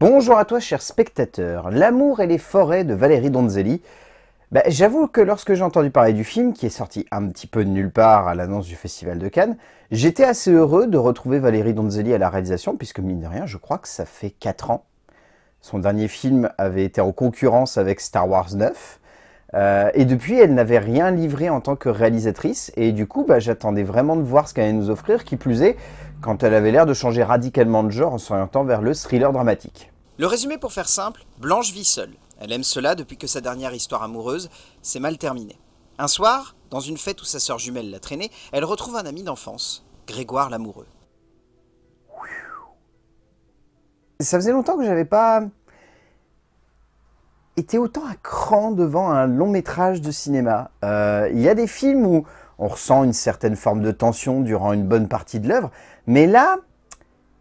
Bonjour à toi, cher spectateur. L'amour et les forêts de Valérie Donzelli. Bah, j'avoue que lorsque j'ai entendu parler du film, qui est sorti un petit peu de nulle part à l'annonce du Festival de Cannes, j'étais assez heureux de retrouver Valérie Donzelli à la réalisation, puisque mine de rien, je crois que ça fait 4 ans. Son dernier film avait été en concurrence avec Star Wars 9, euh, et depuis, elle n'avait rien livré en tant que réalisatrice, et du coup, bah, j'attendais vraiment de voir ce qu'elle allait nous offrir, qui plus est, quand elle avait l'air de changer radicalement de genre en s'orientant vers le thriller dramatique. Le résumé pour faire simple, Blanche vit seule. Elle aime cela depuis que sa dernière histoire amoureuse s'est mal terminée. Un soir, dans une fête où sa sœur jumelle l'a traînée, elle retrouve un ami d'enfance, Grégoire l'amoureux. Ça faisait longtemps que j'avais pas était autant à cran devant un long métrage de cinéma. Euh, il y a des films où on ressent une certaine forme de tension durant une bonne partie de l'œuvre, mais là,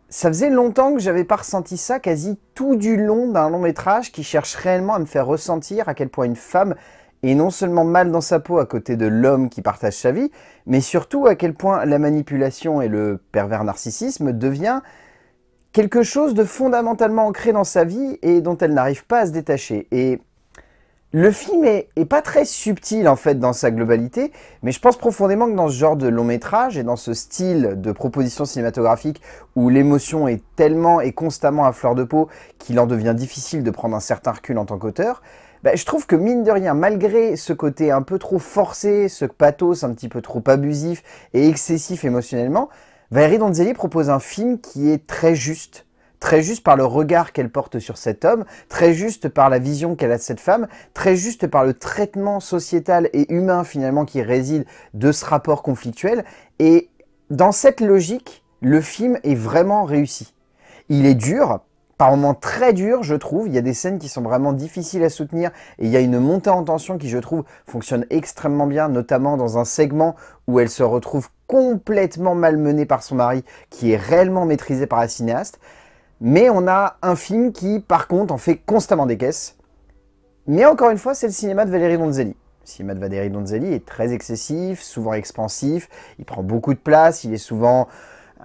ça faisait longtemps que j'avais pas ressenti ça quasi tout du long d'un long métrage qui cherche réellement à me faire ressentir à quel point une femme est non seulement mal dans sa peau à côté de l'homme qui partage sa vie, mais surtout à quel point la manipulation et le pervers narcissisme devient quelque chose de fondamentalement ancré dans sa vie et dont elle n'arrive pas à se détacher. Et le film est, pas très subtil en fait dans sa globalité, mais je pense profondément que dans ce genre de long métrage et dans ce style de proposition cinématographique où l'émotion est tellement et constamment à fleur de peau qu'il en devient difficile de prendre un certain recul en tant qu'auteur, bah, je trouve que mine de rien, malgré ce côté un peu trop forcé, ce pathos un petit peu trop abusif et excessif émotionnellement, Valérie Donzelli propose un film qui est très juste, très juste par le regard qu'elle porte sur cet homme, très juste par la vision qu'elle a de cette femme, très juste par le traitement sociétal et humain finalement qui réside de ce rapport conflictuel. Et dans cette logique, le film est vraiment réussi. Il est dur, par moments très durs, je trouve. Il y a des scènes qui sont vraiment difficiles à soutenir et il y a une montée en tension qui, je trouve, fonctionne extrêmement bien, notamment dans un segment où elle se retrouve complètement malmenée par son mari, qui est réellement maîtrisé par la cinéaste. Mais on a un film qui, par contre, en fait constamment des caisses. Mais encore une fois, c'est le cinéma de Valérie Donzelli. Le cinéma de Valérie Donzelli est très excessif, souvent expansif, il prend beaucoup de place, il est souvent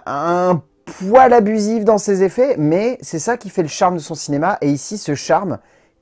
un poil abusif dans ses effets, mais c'est ça qui fait le charme de son cinéma. Et ici, ce charme,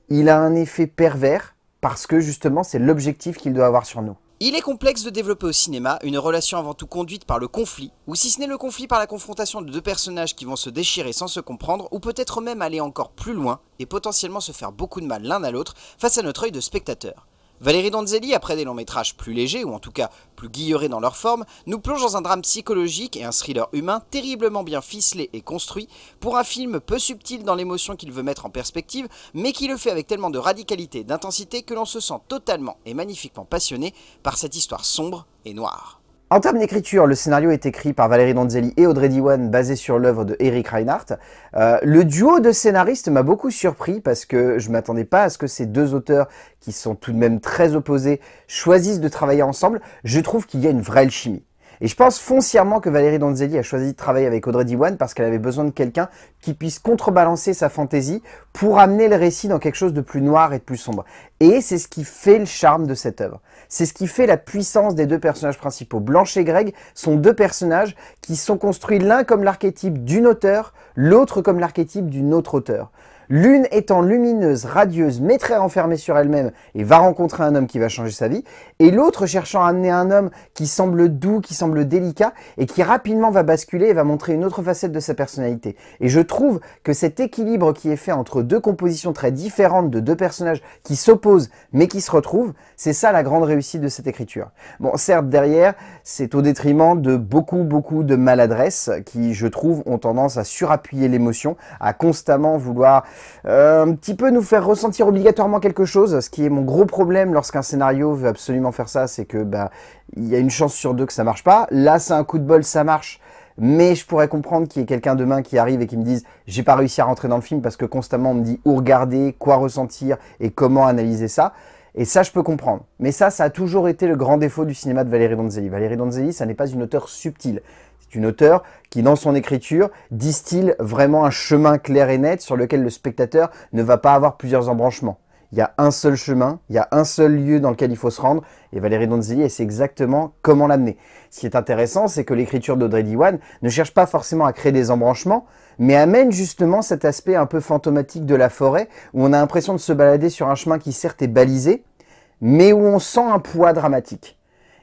il a un effet pervers parce que justement, c'est l'objectif qu'il doit avoir sur nous. Il est complexe de développer au cinéma une relation avant tout conduite par le conflit, ou si ce n'est le conflit par la confrontation de deux personnages qui vont se déchirer sans se comprendre, ou peut-être même aller encore plus loin et potentiellement se faire beaucoup de mal l'un à l'autre face à notre œil de spectateur. Valérie Donzelli, après des longs métrages plus légers, ou en tout cas plus guillerés dans leur forme, nous plonge dans un drame psychologique et un thriller humain terriblement bien ficelé et construit, pour un film peu subtil dans l'émotion qu'il veut mettre en perspective, mais qui le fait avec tellement de radicalité et d'intensité que l'on se sent totalement et magnifiquement passionné par cette histoire sombre et noire. En termes d'écriture, le scénario est écrit par Valérie Donzelli et Audrey Diwan, basé sur l'œuvre de Eric Reinhardt. Euh, le duo de scénaristes m'a beaucoup surpris parce que je m'attendais pas à ce que ces deux auteurs, qui sont tout de même très opposés, choisissent de travailler ensemble. Je trouve qu'il y a une vraie alchimie. Et je pense foncièrement que Valérie Donzelli a choisi de travailler avec Audrey Diwan parce qu'elle avait besoin de quelqu'un qui puisse contrebalancer sa fantaisie pour amener le récit dans quelque chose de plus noir et de plus sombre. Et c'est ce qui fait le charme de cette œuvre. C'est ce qui fait la puissance des deux personnages principaux. Blanche et Greg sont deux personnages qui sont construits l'un comme l'archétype d'une auteur, l'autre comme l'archétype d'une autre auteur l'une étant lumineuse, radieuse, mais très renfermée sur elle-même et va rencontrer un homme qui va changer sa vie, et l'autre cherchant à amener un homme qui semble doux, qui semble délicat, et qui rapidement va basculer et va montrer une autre facette de sa personnalité. Et je trouve que cet équilibre qui est fait entre deux compositions très différentes de deux personnages qui s'opposent mais qui se retrouvent, c'est ça la grande réussite de cette écriture. Bon, certes, derrière, c'est au détriment de beaucoup, beaucoup de maladresses, qui, je trouve, ont tendance à surappuyer l'émotion, à constamment vouloir euh, un petit peu nous faire ressentir obligatoirement quelque chose, ce qui est mon gros problème lorsqu'un scénario veut absolument faire ça, c'est que bah il y a une chance sur deux que ça marche pas. Là, c'est un coup de bol, ça marche. Mais je pourrais comprendre qu'il y ait quelqu'un demain qui arrive et qui me dise j'ai pas réussi à rentrer dans le film parce que constamment on me dit où regarder, quoi ressentir et comment analyser ça. Et ça, je peux comprendre. Mais ça, ça a toujours été le grand défaut du cinéma de Valérie Donzelli. Valérie Donzelli, ça n'est pas une auteure subtile. C'est une auteure qui, dans son écriture, distille vraiment un chemin clair et net sur lequel le spectateur ne va pas avoir plusieurs embranchements. Il y a un seul chemin, il y a un seul lieu dans lequel il faut se rendre, et Valérie Donzelli, sait exactement comment l'amener. Ce qui est intéressant, c'est que l'écriture d'Audrey Diwan ne cherche pas forcément à créer des embranchements, mais amène justement cet aspect un peu fantomatique de la forêt, où on a l'impression de se balader sur un chemin qui certes est balisé, mais où on sent un poids dramatique.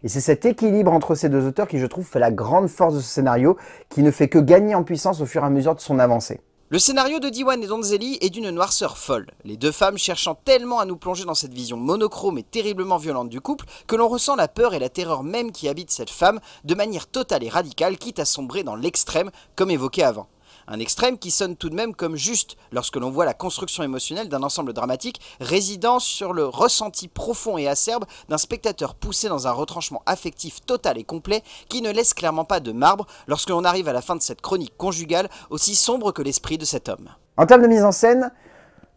Et c'est cet équilibre entre ces deux auteurs qui, je trouve, fait la grande force de ce scénario, qui ne fait que gagner en puissance au fur et à mesure de son avancée. Le scénario de Diwan et Donzelli est d'une noirceur folle, les deux femmes cherchant tellement à nous plonger dans cette vision monochrome et terriblement violente du couple que l'on ressent la peur et la terreur même qui habitent cette femme de manière totale et radicale, quitte à sombrer dans l'extrême, comme évoqué avant. Un extrême qui sonne tout de même comme juste lorsque l'on voit la construction émotionnelle d'un ensemble dramatique résidant sur le ressenti profond et acerbe d'un spectateur poussé dans un retranchement affectif total et complet qui ne laisse clairement pas de marbre lorsque l'on arrive à la fin de cette chronique conjugale aussi sombre que l'esprit de cet homme. En termes de mise en scène,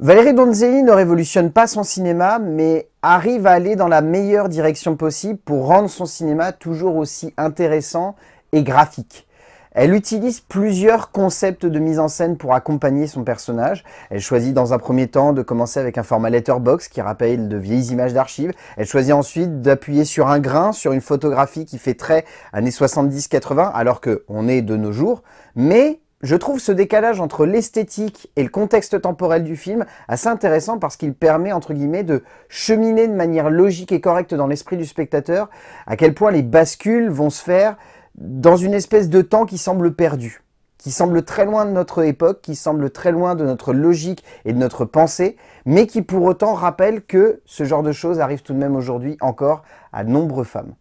Valérie Donzelli ne révolutionne pas son cinéma, mais arrive à aller dans la meilleure direction possible pour rendre son cinéma toujours aussi intéressant et graphique. Elle utilise plusieurs concepts de mise en scène pour accompagner son personnage. Elle choisit dans un premier temps de commencer avec un format letterbox qui rappelle de vieilles images d'archives. Elle choisit ensuite d'appuyer sur un grain, sur une photographie qui fait très années 70-80, alors qu'on est de nos jours. Mais je trouve ce décalage entre l'esthétique et le contexte temporel du film assez intéressant parce qu'il permet, entre guillemets, de cheminer de manière logique et correcte dans l'esprit du spectateur, à quel point les bascules vont se faire dans une espèce de temps qui semble perdu, qui semble très loin de notre époque, qui semble très loin de notre logique et de notre pensée, mais qui pour autant rappelle que ce genre de choses arrive tout de même aujourd'hui encore à nombreuses femmes.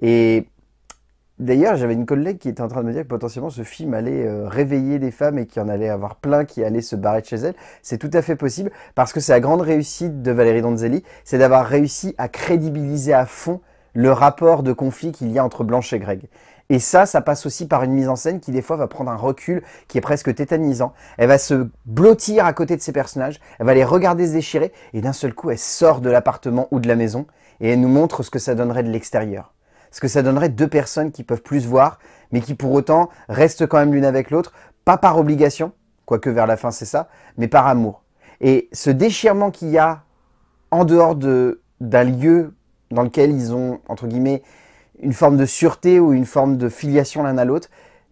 Et D'ailleurs, j'avais une collègue qui était en train de me dire que potentiellement ce film allait euh, réveiller des femmes et qu'il y en allait avoir plein qui allaient se barrer de chez elles. C'est tout à fait possible parce que c'est la grande réussite de Valérie Donzelli, c'est d'avoir réussi à crédibiliser à fond le rapport de conflit qu'il y a entre Blanche et Greg. Et ça, ça passe aussi par une mise en scène qui des fois va prendre un recul qui est presque tétanisant. Elle va se blottir à côté de ses personnages, elle va les regarder se déchirer, et d'un seul coup, elle sort de l'appartement ou de la maison, et elle nous montre ce que ça donnerait de l'extérieur. Ce que ça donnerait deux personnes qui peuvent plus voir, mais qui pour autant restent quand même l'une avec l'autre, pas par obligation, quoique vers la fin c'est ça, mais par amour. Et ce déchirement qu'il y a en dehors de d'un lieu dans lequel ils ont, entre guillemets, une forme de sûreté ou une forme de filiation l'un à l'autre,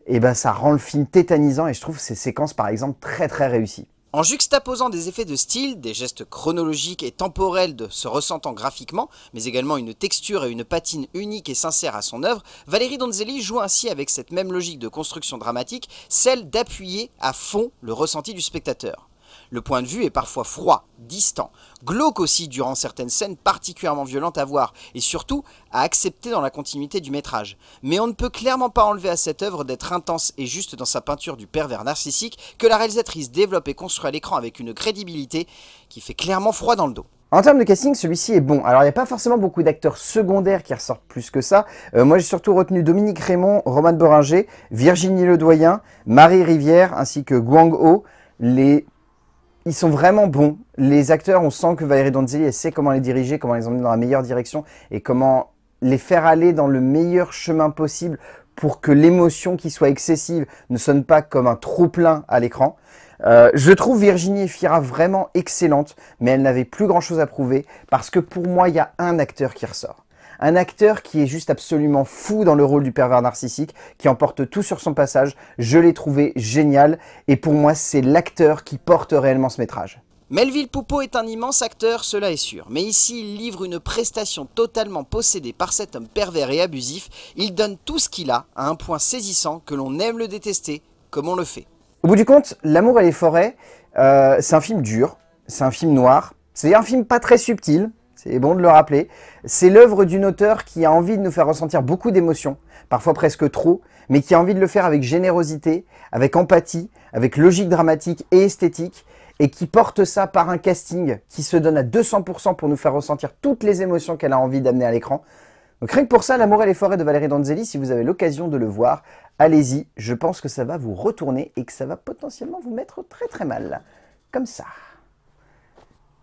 et eh ben ça rend le film tétanisant et je trouve ces séquences par exemple très très réussies. En juxtaposant des effets de style, des gestes chronologiques et temporels de se ressentant graphiquement, mais également une texture et une patine unique et sincère à son œuvre, Valérie Donzelli joue ainsi avec cette même logique de construction dramatique, celle d'appuyer à fond le ressenti du spectateur. Le point de vue est parfois froid, distant, glauque aussi durant certaines scènes particulièrement violentes à voir, et surtout à accepter dans la continuité du métrage. Mais on ne peut clairement pas enlever à cette œuvre d'être intense et juste dans sa peinture du pervers narcissique que la réalisatrice développe et construit à l'écran avec une crédibilité qui fait clairement froid dans le dos. En termes de casting, celui-ci est bon. Alors, il n'y a pas forcément beaucoup d'acteurs secondaires qui ressortent plus que ça. Euh, moi, j'ai surtout retenu Dominique Raymond, Roman Boringer, Virginie Ledoyen, Marie Rivière, ainsi que Guang Ho. Les ils sont vraiment bons. Les acteurs, on sent que Valérie Donzelli, elle sait comment les diriger, comment les emmener dans la meilleure direction et comment les faire aller dans le meilleur chemin possible pour que l'émotion qui soit excessive ne sonne pas comme un trop-plein à l'écran. Euh, je trouve Virginie Fira vraiment excellente, mais elle n'avait plus grand-chose à prouver parce que pour moi, il y a un acteur qui ressort. Un acteur qui est juste absolument fou dans le rôle du pervers narcissique, qui emporte tout sur son passage. Je l'ai trouvé génial et pour moi c'est l'acteur qui porte réellement ce métrage. Melville Poupeau est un immense acteur, cela est sûr, mais ici il livre une prestation totalement possédée par cet homme pervers et abusif, il donne tout ce qu'il a à un point saisissant que l'on aime le détester, comme on le fait. Au bout du compte, L'amour et les forêts, euh, c'est un film dur, c'est un film noir, c'est un film pas très subtil, c'est bon de le rappeler. C'est l'œuvre d'une auteure qui a envie de nous faire ressentir beaucoup d'émotions, parfois presque trop, mais qui a envie de le faire avec générosité, avec empathie, avec logique dramatique et esthétique, et qui porte ça par un casting qui se donne à 200% pour nous faire ressentir toutes les émotions qu'elle a envie d'amener à l'écran. Donc rien que pour ça, L'amour et les forêts de Valérie Donzelli, si vous avez l'occasion de le voir, allez-y, je pense que ça va vous retourner et que ça va potentiellement vous mettre très très mal. Comme ça.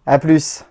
A plus